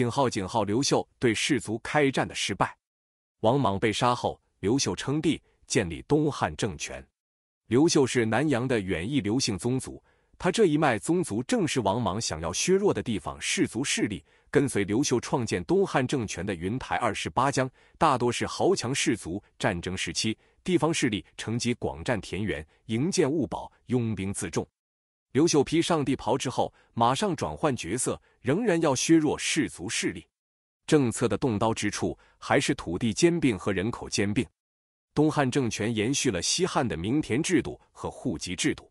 井号井号刘秀对士族开战的失败，王莽被杀后，刘秀称帝，建立东汉政权。刘秀是南阳的远裔刘姓宗族，他这一脉宗族正是王莽想要削弱的地方士族势力。跟随刘秀创建东汉政权的云台二十八将，大多是豪强士族。战争时期，地方势力乘机广占田园，营建物堡，拥兵自重。刘秀披上帝袍之后，马上转换角色，仍然要削弱士族势力。政策的动刀之处，还是土地兼并和人口兼并。东汉政权延续了西汉的民田制度和户籍制度，《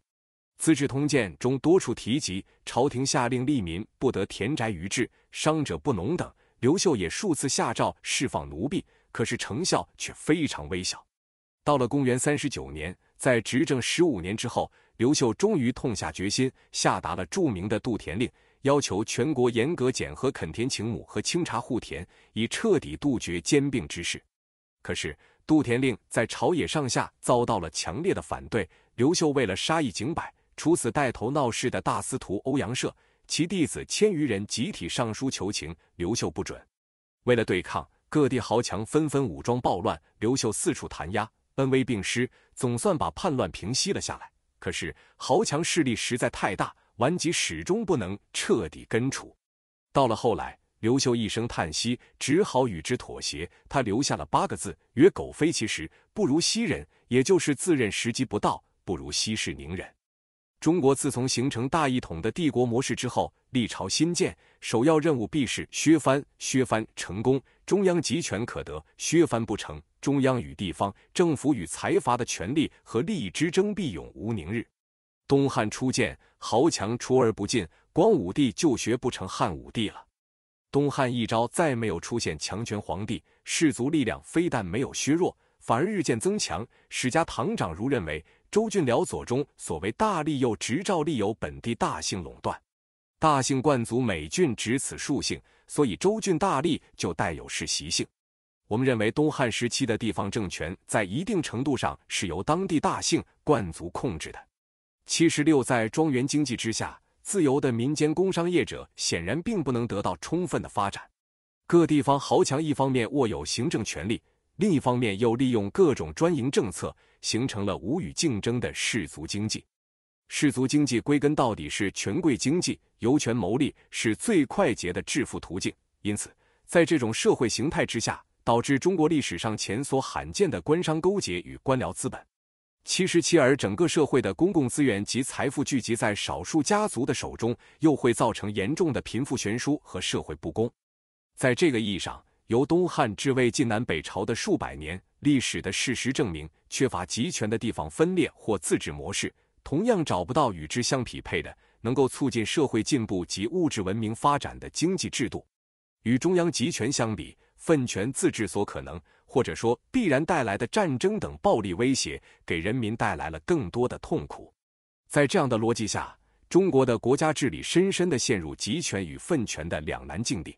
资治通鉴》中多处提及，朝廷下令利民，不得田宅于制，商者不农等。刘秀也数次下诏释放奴婢，可是成效却非常微小。到了公元三十九年。在执政十五年之后，刘秀终于痛下决心，下达了著名的“杜田令”，要求全国严格检核垦田情亩和清查户田，以彻底杜绝兼并之事。可是，“杜田令”在朝野上下遭到了强烈的反对。刘秀为了杀一儆百，处死带头闹事的大司徒欧阳歙，其弟子千余人集体上书求情，刘秀不准。为了对抗，各地豪强纷纷武装暴乱，刘秀四处弹压。恩威并施，总算把叛乱平息了下来。可是豪强势力实在太大，顽疾始终不能彻底根除。到了后来，刘秀一声叹息，只好与之妥协。他留下了八个字：“曰狗非其时，不如息人。”也就是自认时机不到，不如息事宁人。中国自从形成大一统的帝国模式之后，历朝新建首要任务必是削藩。削藩成功，中央集权可得；削藩不成。中央与地方政府与财阀的权力和利益之争必永无宁日。东汉初建，豪强出而不尽，光武帝就学不成汉武帝了。东汉一朝再没有出现强权皇帝，士族力量非但没有削弱，反而日渐增强。史家唐长如认为，周郡辽左中所谓大吏，又执照力有本地大姓垄断。大姓贯族每郡执此数姓，所以周郡大吏就带有世袭性。我们认为，东汉时期的地方政权在一定程度上是由当地大姓、贯族控制的。七十六，在庄园经济之下，自由的民间工商业者显然并不能得到充分的发展。各地方豪强一方面握有行政权力，另一方面又利用各种专营政策，形成了无与竞争的氏族经济。氏族经济归根到底是权贵经济，由权谋利是最快捷的致富途径。因此，在这种社会形态之下。导致中国历史上前所罕见的官商勾结与官僚资本，其实而整个社会的公共资源及财富聚集在少数家族的手中，又会造成严重的贫富悬殊和社会不公。在这个意义上，由东汉至魏晋南北朝的数百年历史的事实证明，缺乏集权的地方分裂或自治模式，同样找不到与之相匹配的能够促进社会进步及物质文明发展的经济制度。与中央集权相比。分权自治所可能，或者说必然带来的战争等暴力威胁，给人民带来了更多的痛苦。在这样的逻辑下，中国的国家治理深深的陷入集权与分权的两难境地。